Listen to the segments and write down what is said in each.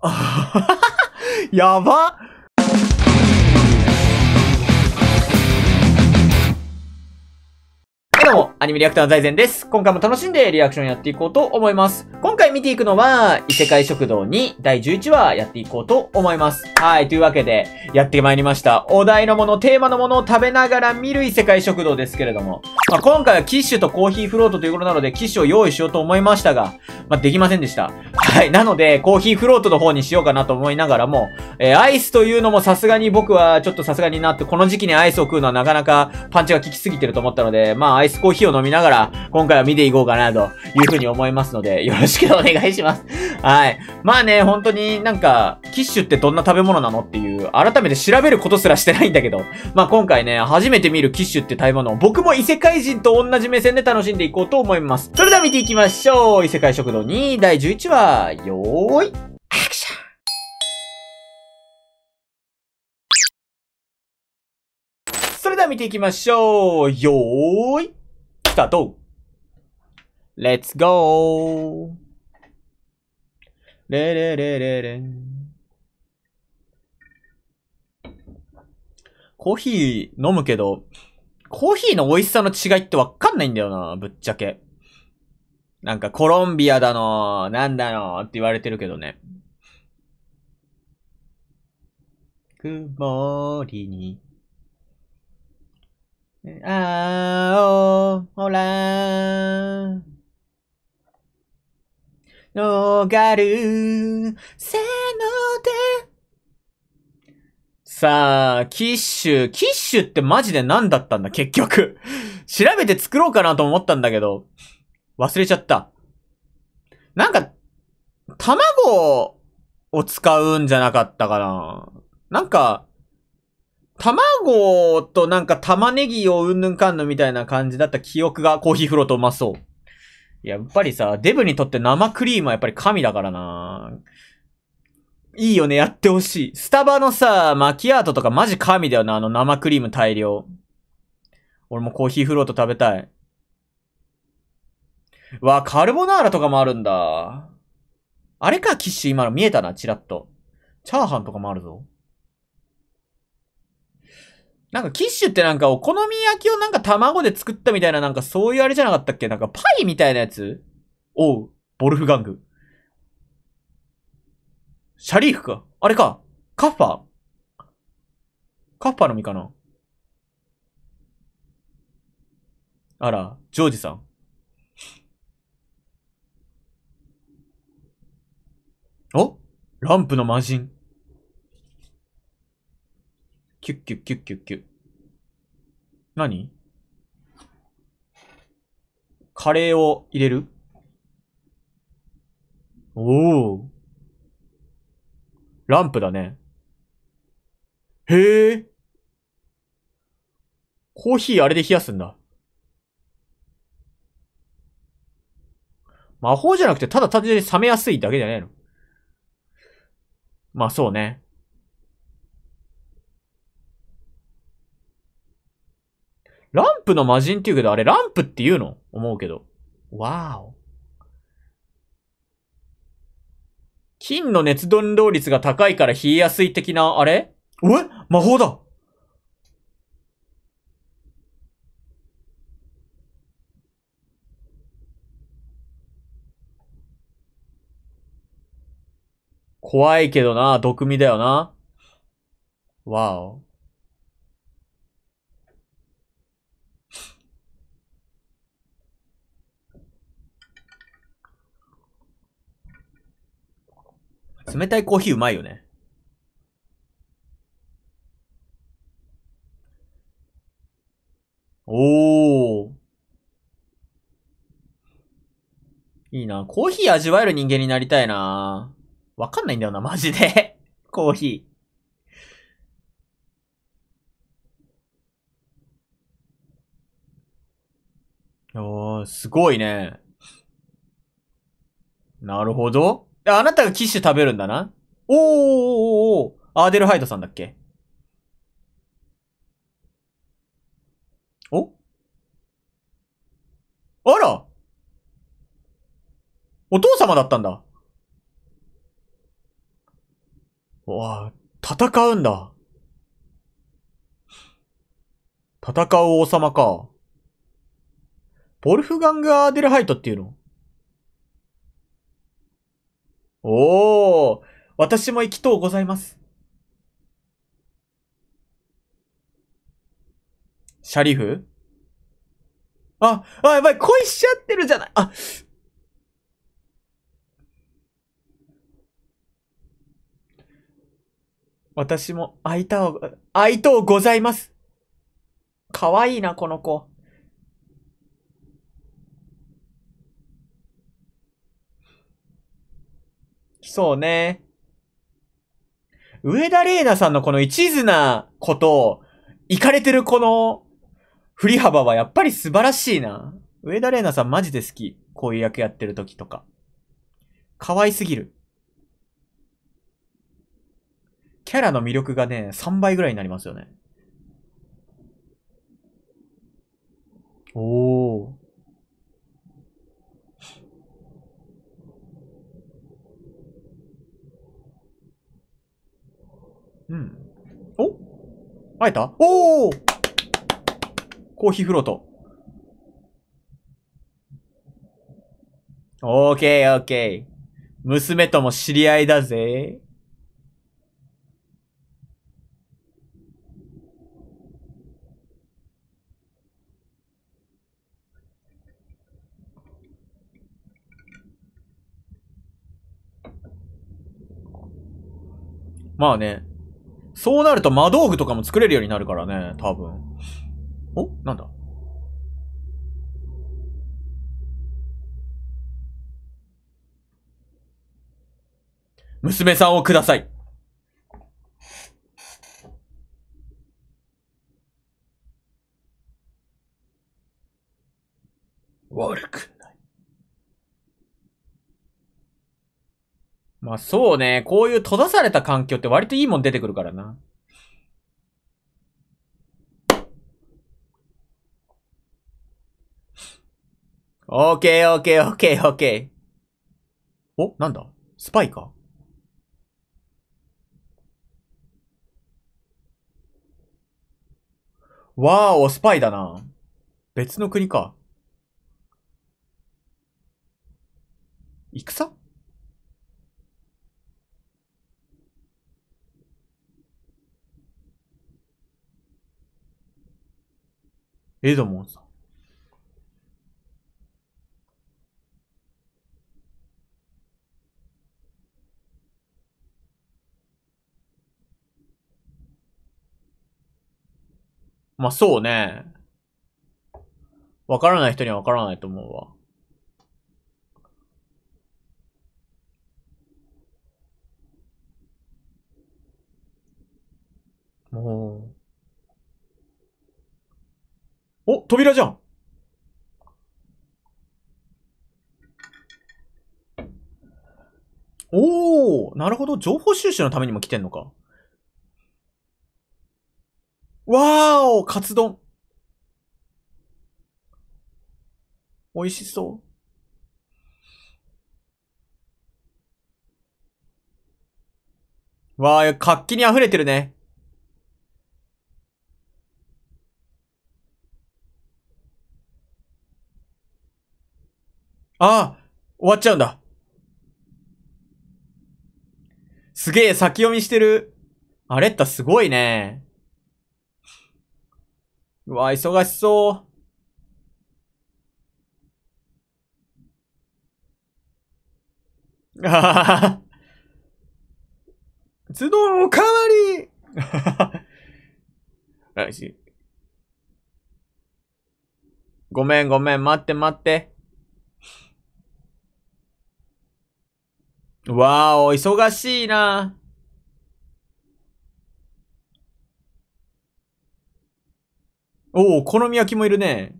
やばどうも、アニメリアクターの財前です。今回も楽しんでリアクションやっていこうと思います。回見ていくのは、異世界食堂に第11話やっていこうと思います。はい、というわけで、やってまいりました。お題のもの、テーマのものを食べながら見る異世界食堂ですけれども。まあ、今回はキッシュとコーヒーフロートということなので、キッシュを用意しようと思いましたが、まあ、できませんでした。はい、なので、コーヒーフロートの方にしようかなと思いながらも、えー、アイスというのもさすがに僕はちょっとさすがになって、この時期にアイスを食うのはなかなかパンチが効きすぎてると思ったので、まあ、アイスコーヒーを飲みながら、今回は見ていこうかなというふうに思いますので、よろしくおお願いします。はい。まあね、本当になんか、キッシュってどんな食べ物なのっていう、改めて調べることすらしてないんだけど、まあ今回ね、初めて見るキッシュって食べ物を僕も異世界人と同じ目線で楽しんでいこうと思います。それでは見ていきましょう。異世界食堂2第11話、よーい、アクションそれでは見ていきましょう。よーい、スタート Let's go! レレレレレコーヒー飲むけど、コーヒーの美味しさの違いってわかんないんだよな、ぶっちゃけ。なんかコロンビアだの、なんだのって言われてるけどね。曇りに。あお、ほら逃るせので。さあ、キッシュ。キッシュってマジで何だったんだ、結局。調べて作ろうかなと思ったんだけど、忘れちゃった。なんか、卵を使うんじゃなかったかな。なんか、卵となんか玉ねぎをうんぬんかんぬみたいな感じだった記憶がコーヒーフロートうまそう。やっぱりさ、デブにとって生クリームはやっぱり神だからな。いいよね、やってほしい。スタバのさ、マキアートとかマジ神だよな、あの生クリーム大量。俺もコーヒーフロート食べたい。わ、カルボナーラとかもあるんだ。あれか、キッシュ今の見えたな、チラッと。チャーハンとかもあるぞ。なんかキッシュってなんかお好み焼きをなんか卵で作ったみたいななんかそういうあれじゃなかったっけなんかパイみたいなやつおう、ボルフガング。シャリーフか。あれか。カッファカッファの実かなあら、ジョージさん。おランプの魔人。キュッキュッキュッキュッキュッ。何カレーを入れるおお。ランプだね。へえ。コーヒーあれで冷やすんだ。魔法じゃなくて、ただ単純に冷めやすいだけじゃないのまあそうね。ランプの魔人って言うけど、あれランプって言うの思うけど。わーお。金の熱伝導率が高いから冷えやすい的な、あれえ魔法だ怖いけどな、毒味だよな。わお。冷たいコーヒーうまいよね。おー。いいな。コーヒー味わえる人間になりたいな。わかんないんだよな、マジで。コーヒー。おー、すごいね。なるほど。あなたがキッシュ食べるんだな。おーおーおーおー。アーデルハイドさんだっけおあらお父様だったんだ。わあ、戦うんだ。戦う王様か。ボルフガング・アーデルハイトっていうのおお私も行きとうございます。シャリフあ、あ、やばい、恋しちゃってるじゃない。あ、私も会いたう、会いとうございます。かわいいな、この子。そうね。上田玲奈さんのこの一途なこと、行かれてるこの振り幅はやっぱり素晴らしいな。上田玲奈さんマジで好き。こういう役やってる時とか。可愛すぎる。キャラの魅力がね、3倍ぐらいになりますよね。おー。うん。お会えたおおコーヒーフロート。オーケーオーケー。娘とも知り合いだぜ。まあね、そうなると魔道具とかも作れるようになるからね、多分。おなんだ娘さんをください。悪く。まあそうね。こういう閉ざされた環境って割といいもん出てくるからな。オーケーオーケーオーケーオーケー。おなんだスパイかわーお、スパイだな。別の国か。戦エドモンさん。まあ、そうね。わからない人にはわからないと思うわ。もう。お、扉じゃん。おー、なるほど。情報収集のためにも来てんのか。わーお、カツ丼。美味しそう。わあ、活気に溢れてるね。ああ、終わっちゃうんだ。すげえ、先読みしてる。アレッタすごいね。うわ、忙しそう。あはは。ズドンおかわり ごめんごめん、待って待って。わお、忙しいな。おお、好み焼きもいるね。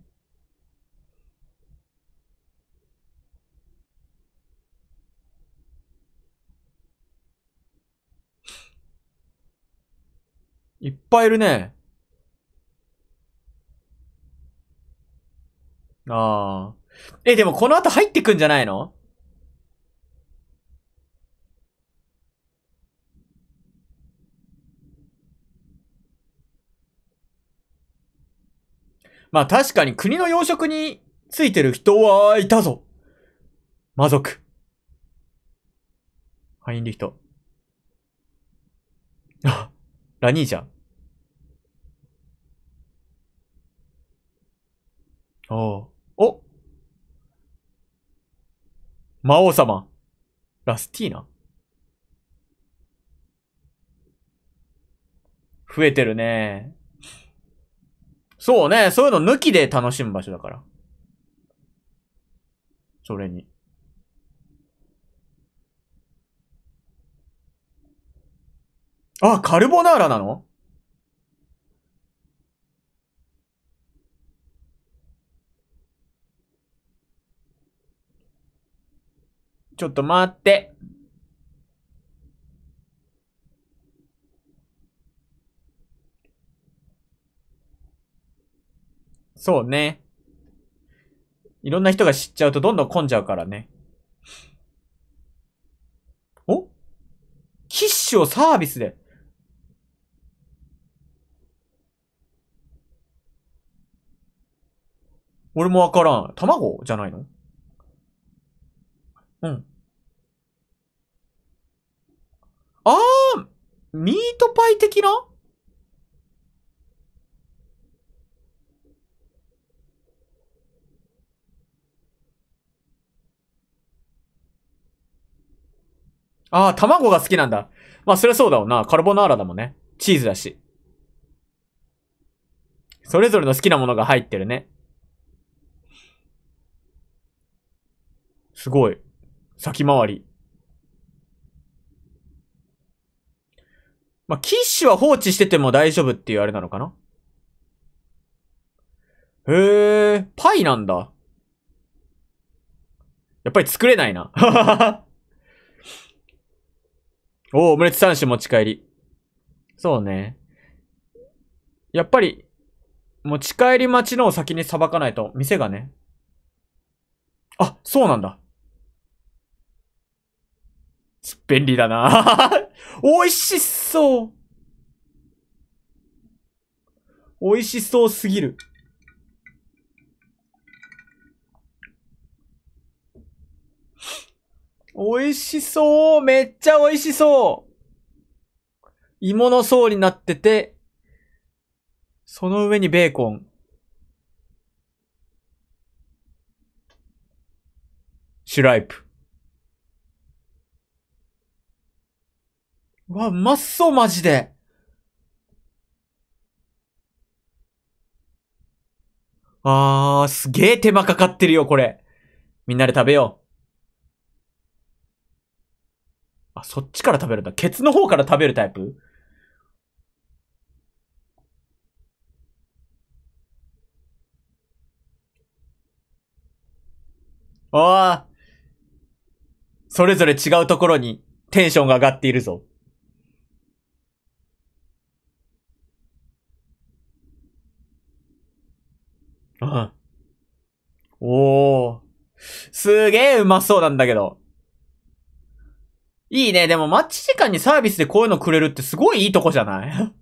いっぱいいるね。ああ。え、でもこの後入ってくんじゃないのまあ確かに国の要職についてる人はいたぞ。魔族。ハインリヒト。あ、ラニージャ。おお。魔王様。ラスティーナ。増えてるね。そうね、そういうの抜きで楽しむ場所だから。それに。あ、カルボナーラなのちょっと待って。そうね。いろんな人が知っちゃうとどんどん混んじゃうからね。おキッシュをサービスで。俺もわからん。卵じゃないのうん。あー、ミートパイ的なああ、卵が好きなんだ。まあ、そりゃそうだろうな。カルボナーラだもんね。チーズだし。それぞれの好きなものが入ってるね。すごい。先回り。まあ、キッシュは放置してても大丈夫っていうあれなのかなへえ、パイなんだ。やっぱり作れないな。おオムレツ3種持ち帰り。そうね。やっぱり、持ち帰り待ちのを先に裁かないと、店がね。あ、そうなんだ。便利だな 美味しそう美味しそうすぎる。美味しそうめっちゃ美味しそう芋の層になってて、その上にベーコン。シュライプ。わ、うまそう、マジで。あー、すげー手間かかってるよ、これ。みんなで食べよう。あ、そっちから食べるんだ。ケツの方から食べるタイプああ。それぞれ違うところにテンションが上がっているぞ。うん。おー。すげえうまそうなんだけど。いいね。でも待ち時間にサービスでこういうのくれるってすごいいいとこじゃない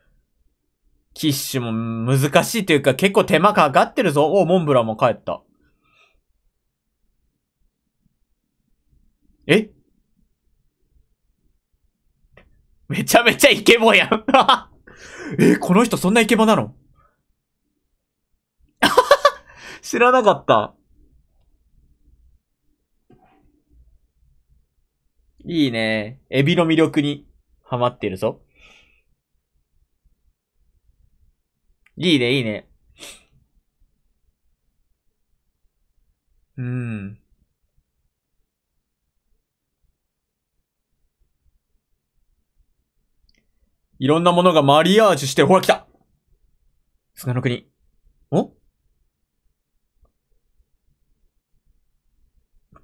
キッシュも難しいというか結構手間かかってるぞ。おモンブランも帰った。えめちゃめちゃイケボやん え、この人そんなイケボなの 知らなかった。いいね。エビの魅力にハマってるぞ。いいね、いいね。うん。いろんなものがマリアージュして、ほら来た砂の国。お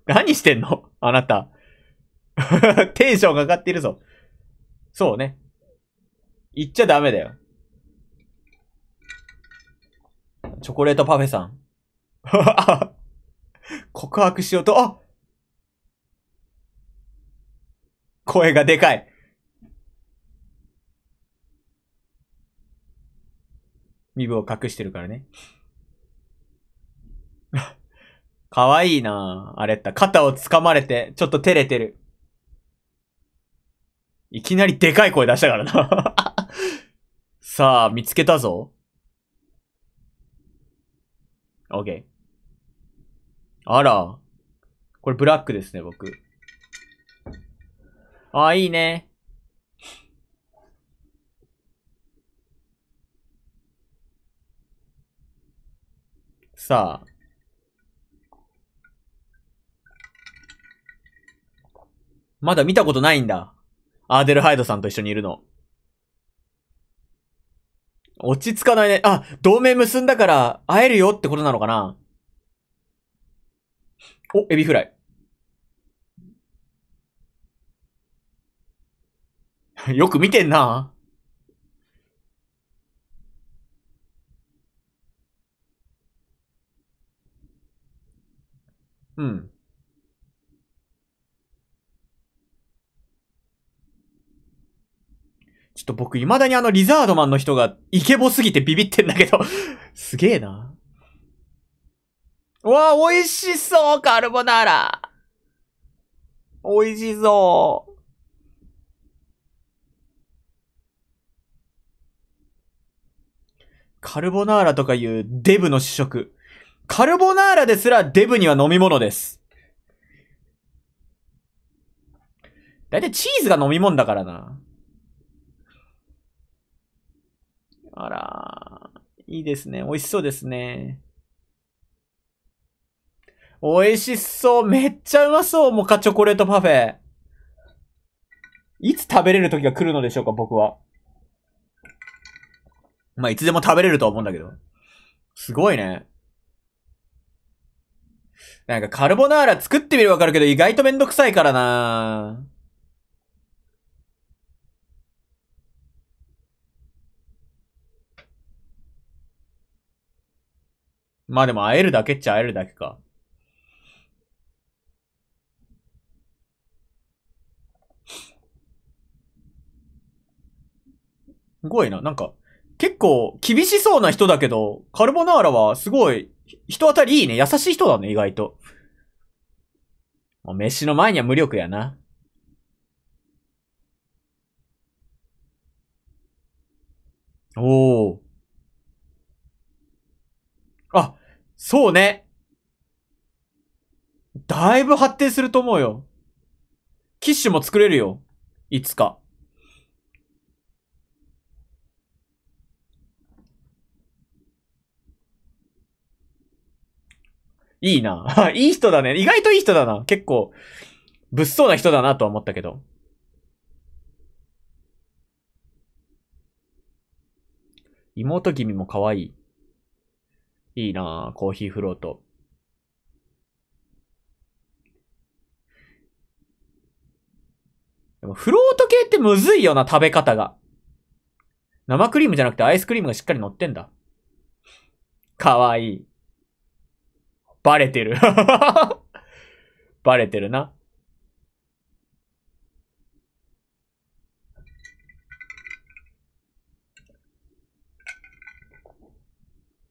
何してんのあなた。テンションが上がってるぞ。そうね。言っちゃダメだよ。チョコレートパフェさん。告白しようと、あ声がでかい。身分を隠してるからね。かわいいなぁ。あれった。肩を掴まれて、ちょっと照れてる。いきなりでかい声出したからな さあ、見つけたぞ。OK。あら。これブラックですね、僕。ああ、いいね。さあ。まだ見たことないんだ。アーデルハイドさんと一緒にいるの。落ち着かないね。あ、同盟結んだから会えるよってことなのかなお、エビフライ。よく見てんな。うん。ょっと僕、未だにあのリザードマンの人がイケボすぎてビビってんだけど すげえな。うわあ、美味しそう、カルボナーラ。美味しそう。カルボナーラとかいうデブの主食。カルボナーラですらデブには飲み物です。だいたいチーズが飲み物だからな。あら、いいですね。美味しそうですね。美味しそう。めっちゃうまそう。モカチョコレートパフェ。いつ食べれる時が来るのでしょうか、僕は。まあ、いつでも食べれるとは思うんだけど。すごいね。なんかカルボナーラ作ってみればわかるけど、意外とめんどくさいからなぁ。まあでも会えるだけっちゃ会えるだけか。すごいな。なんか、結構厳しそうな人だけど、カルボナーラはすごい、人当たりいいね。優しい人だね、意外と。もう飯の前には無力やな。おー。あ、そうね。だいぶ発展すると思うよ。キッシュも作れるよ。いつか。いいな。いい人だね。意外といい人だな。結構、物騒な人だなとは思ったけど。妹君も可愛い。いいなコーヒーフロート。でもフロート系ってむずいよな、食べ方が。生クリームじゃなくてアイスクリームがしっかり乗ってんだ。かわいい。バレてる バレてるな。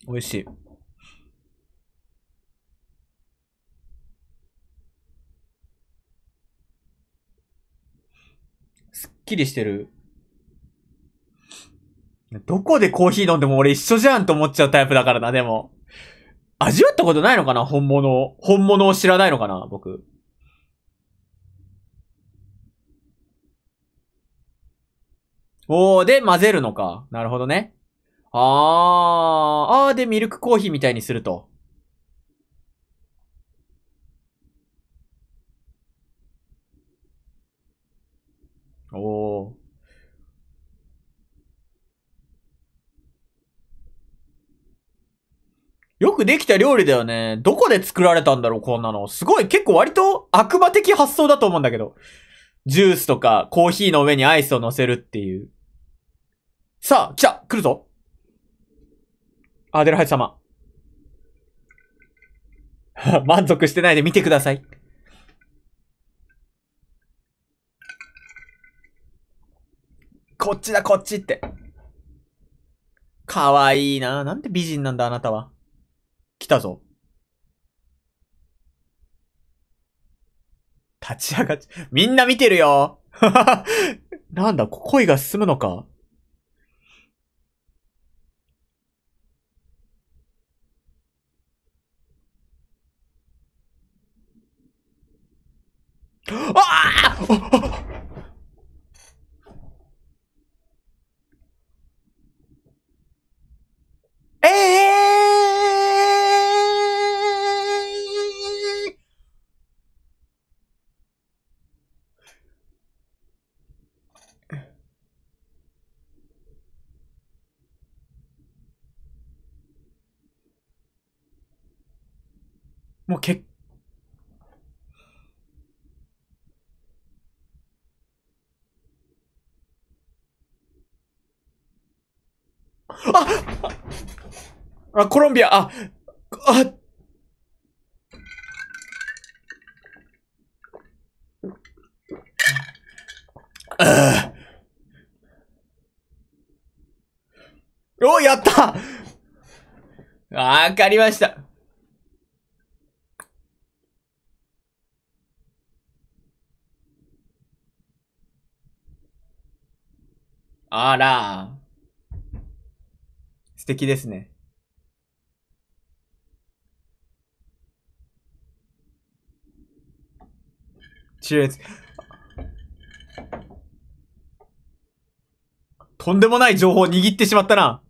美味しい。きりしてる。どこでコーヒー飲んでも俺一緒じゃんと思っちゃうタイプだからな、でも。味わったことないのかな本物を。本物を知らないのかな僕。おー、で混ぜるのか。なるほどね。あー、あーでミルクコーヒーみたいにすると。おお。よくできた料理だよね。どこで作られたんだろう、こんなの。すごい、結構割と悪魔的発想だと思うんだけど。ジュースとかコーヒーの上にアイスを乗せるっていう。さあ、来た来るぞアデルハイ様。満足してないで見てください。こっちだ、こっちって。かわいいな。なんて美人なんだ、あなたは。来たぞ。立ち上がっち、みんな見てるよ なんだ、恋が進むのかあああ、コロンビア、あ、あ、あお、やったわかりました。あら。素敵ですね。中とんでもない情報を握ってしまったな。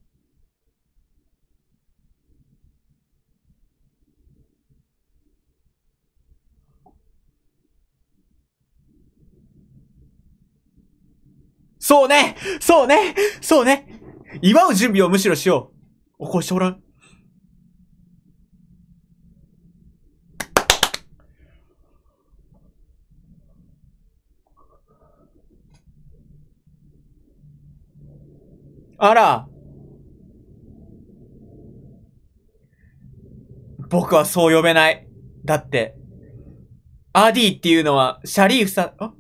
そうねそうねそうね祝う準備をむしろしよう。起こしておらん。あら。僕はそう呼べない。だって、アディっていうのは、シャリーフさん、あ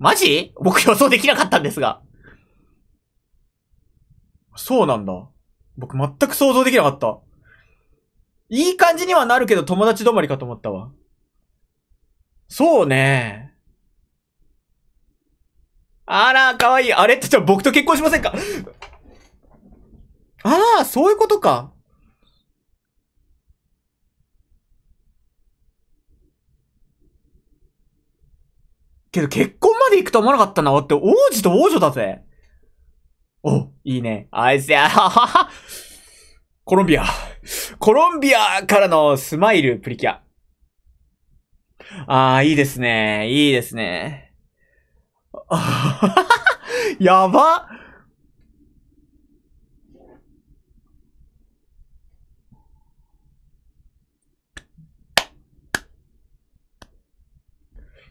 マジ僕予想できなかったんですが。そうなんだ。僕全く想像できなかった。いい感じにはなるけど友達止まりかと思ったわ。そうね。あら、かわいい。あれってじゃあ僕と結婚しませんかああ、そういうことか。けど結婚まで行くと思わなかったな。って王子と王女だぜ。お、いいね。あいつや、ははは。コロンビア。コロンビアからのスマイルプリキュア。ああ、いいですね。いいですね。やば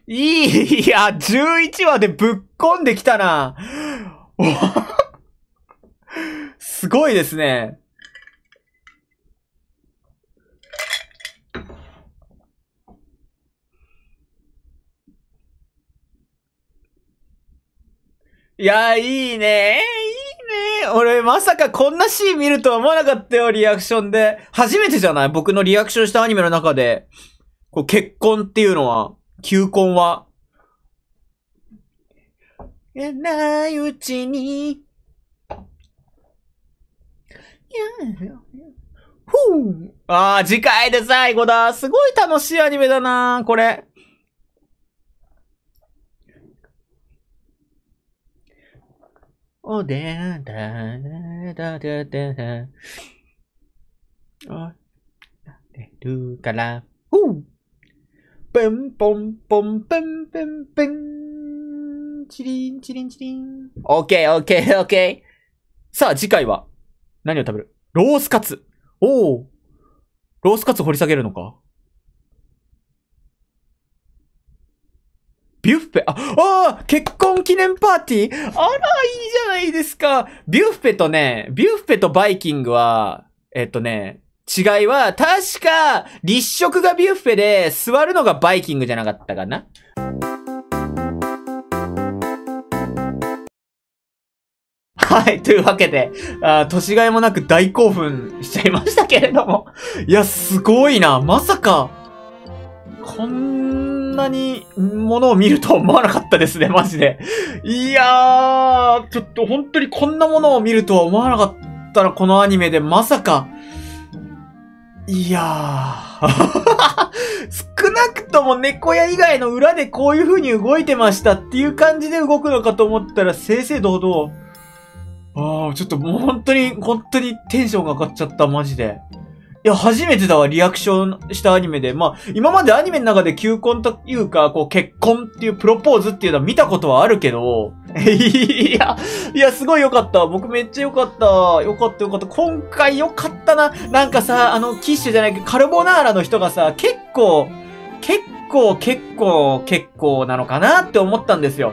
いいや、11話でぶっこんできたな。すごいですね。いや、いいね。いいね。俺、まさかこんなシーン見るとは思わなかったよ、リアクションで。初めてじゃない僕のリアクションしたアニメの中で。こう結婚っていうのは、求婚は。やないうちに。ふぅ。ああ、次回で最後だ。すごい楽しいアニメだなこれ。おでんだだだだだ。あ、出るから。ふぅペンポンポンペンペンペン。チリンチリンチリン。オッケーオッケーオッケー。さあ次回は何を食べるロースカツ。おお。ロースカツ掘り下げるのかビュッフェ、あ、あ結婚記念パーティーあら、いいじゃないですか。ビュッフェとね、ビュッフェとバイキングは、えっとね、違いは、確か、立食がビュッフェで、座るのがバイキングじゃなかったかな。はい。というわけで、あ年替えもなく大興奮しちゃいましたけれども。いや、すごいな。まさか、こんなにものを見ると思わなかったですね、マジで。いやー、ちょっと本当にこんなものを見るとは思わなかったらこのアニメでまさか、いやー 少なくとも猫屋以外の裏でこういう風に動いてましたっていう感じで動くのかと思ったら正々堂々。ああ、ちょっともう本当に、本当にテンションが上がっちゃった、マジで。いや、初めてだわ、リアクションしたアニメで。まあ、今までアニメの中で求婚というか、こう、結婚っていうプロポーズっていうのは見たことはあるけど、いや、いや、すごい良かった。僕めっちゃ良かった。良かった良かった。今回良かったな。なんかさ、あの、キッシュじゃないけど、カルボナーラの人がさ、結構、結構、結構、結構なのかなって思ったんですよ。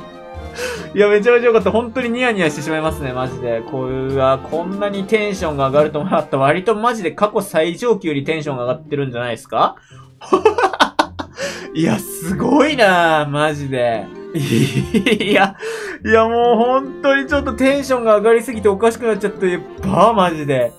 いや、めちゃめちゃ良かった。本当にニヤニヤしてしまいますね、マジで。こうう、あ、こんなにテンションが上がると思わなかった。割とマジで過去最上級にテンションが上がってるんじゃないですか いや、すごいなマジで。いや、いやもう本当にちょっとテンションが上がりすぎておかしくなっちゃって、ばーマジで。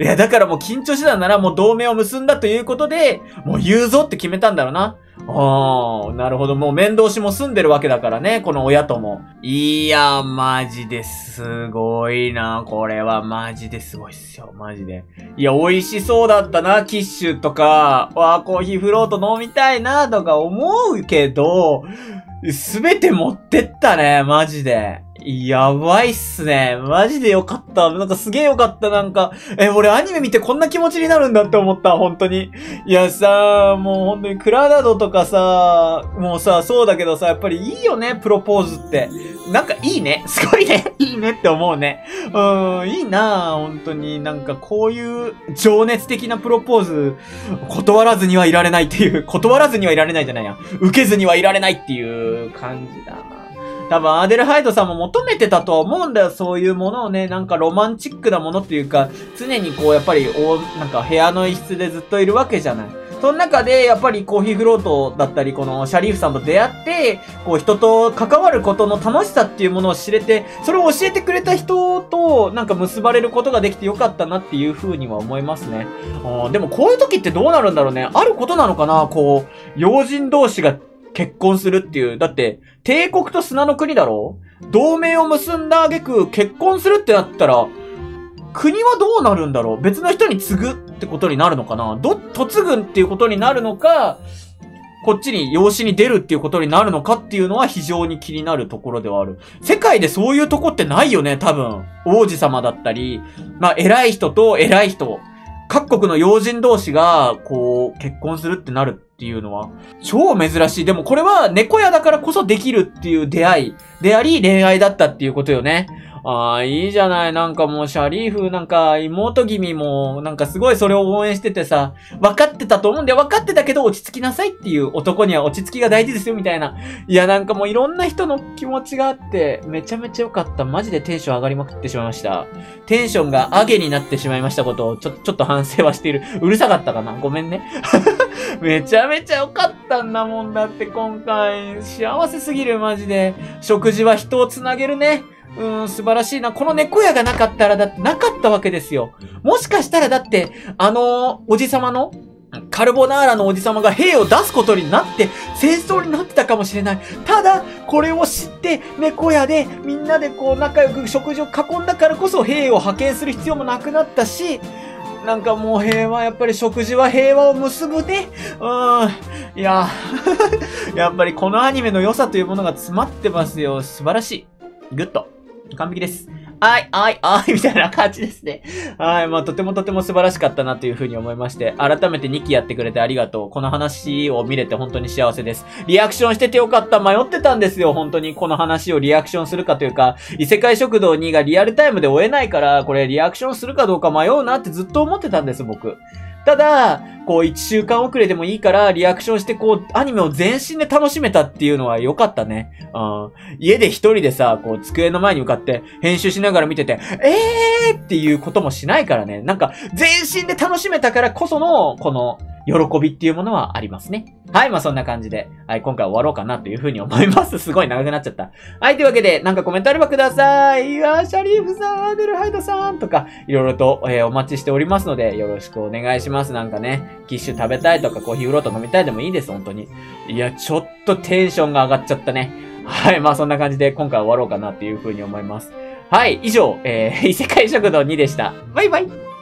いや、だからもう緊張してたならもう同盟を結んだということで、もう言うぞって決めたんだろうな。ああ、なるほど。もう面倒しも住んでるわけだからね、この親とも。いや、マジですごいな。これはマジですごいっすよ、マジで。いや、美味しそうだったな、キッシュとか、わあ、コーヒーフロート飲みたいな、とか思うけど、すべて持ってったね、マジで。やばいっすね。マジでよかった。なんかすげえよかった。なんか、え、俺アニメ見てこんな気持ちになるんだって思った。本当に。いやさ、もう本当にクラダドとかさ、もうさ、そうだけどさ、やっぱりいいよね、プロポーズって。なんかいいね。すごいね。いいねって思うね。うん、いいな本当に。なんかこういう情熱的なプロポーズ、断らずにはいられないっていう、断らずにはいられないじゃないや。受けずにはいられないっていう感じだな。多分、アデルハイドさんも求めてたとは思うんだよ。そういうものをね、なんかロマンチックなものっていうか、常にこう、やっぱり、お、なんか部屋の一室でずっといるわけじゃない。その中で、やっぱりコーヒーフロートだったり、このシャリーフさんと出会って、こう人と関わることの楽しさっていうものを知れて、それを教えてくれた人と、なんか結ばれることができてよかったなっていう風には思いますね。でもこういう時ってどうなるんだろうね。あることなのかなこう、要人同士が結婚するっていう。だって、帝国と砂の国だろ同盟を結んだ挙句、結婚するってなったら、国はどうなるんだろう別の人に継ぐってことになるのかなど、嫁ぐっていうことになるのか、こっちに養子に出るっていうことになるのかっていうのは非常に気になるところではある。世界でそういうとこってないよね、多分。王子様だったり、まあ、偉い人と偉い人。各国の要人同士が、こう、結婚するってなるっていうのは、超珍しい。でもこれは猫屋だからこそできるっていう出会いであり、恋愛だったっていうことよね。ああ、いいじゃない。なんかもうシャリーフ、なんか妹君も、なんかすごいそれを応援しててさ、分かってたと思うんだよ。分かってたけど落ち着きなさいっていう男には落ち着きが大事ですよみたいな。いや、なんかもういろんな人の気持ちがあって、めちゃめちゃ良かった。マジでテンション上がりまくってしまいました。テンションが上げになってしまいましたことを、ちょ、ちょっと反省はしている。うるさかったかなごめんね。めちゃめちゃ良かったんだもんだって今回。幸せすぎる、マジで。食事は人を繋げるね。うん、素晴らしいな。この猫屋がなかったら、だってなかったわけですよ。もしかしたらだって、あのー、おじさまの、カルボナーラのおじさまが兵を出すことになって、戦争になってたかもしれない。ただ、これを知って、猫屋でみんなでこう仲良く食事を囲んだからこそ兵を派遣する必要もなくなったし、なんかもう平和、やっぱり食事は平和を結ぶね。うん。いや、やっぱりこのアニメの良さというものが詰まってますよ。素晴らしい。グッド。完璧です。はい、はい、あい、みたいな感じですね。はい、まあ、とてもとても素晴らしかったなというふうに思いまして、改めて2期やってくれてありがとう。この話を見れて本当に幸せです。リアクションしててよかった。迷ってたんですよ、本当に。この話をリアクションするかというか、異世界食堂2がリアルタイムで追えないから、これリアクションするかどうか迷うなってずっと思ってたんです、僕。ただ、こう1週間遅れでもいいから、リアクションしてこう、アニメを全身で楽しめたっていうのは良かったね。うん。家で一人でさ、こう、机の前に向かって、編集しながら見てて、えーっていうこともしないからね。なんか、全身で楽しめたからこその、この、喜びっていうものはありますね。はい、まあそんな感じで、はい、今回終わろうかなというふうに思います。すごい長くなっちゃった。はい、というわけで、なんかコメントあればください。いやシャリーフさん、アデルハイドさんとか、いろいろと、えー、お待ちしておりますので、よろしくお願いします。なんかね、キッシュ食べたいとか、コーヒーフロート飲みたいでもいいです、本当に。いや、ちょっとテンションが上がっちゃったね。はい、まあそんな感じで今回終わろうかなっていうふうに思います。はい、以上、えー、異世界食堂2でした。バイバイ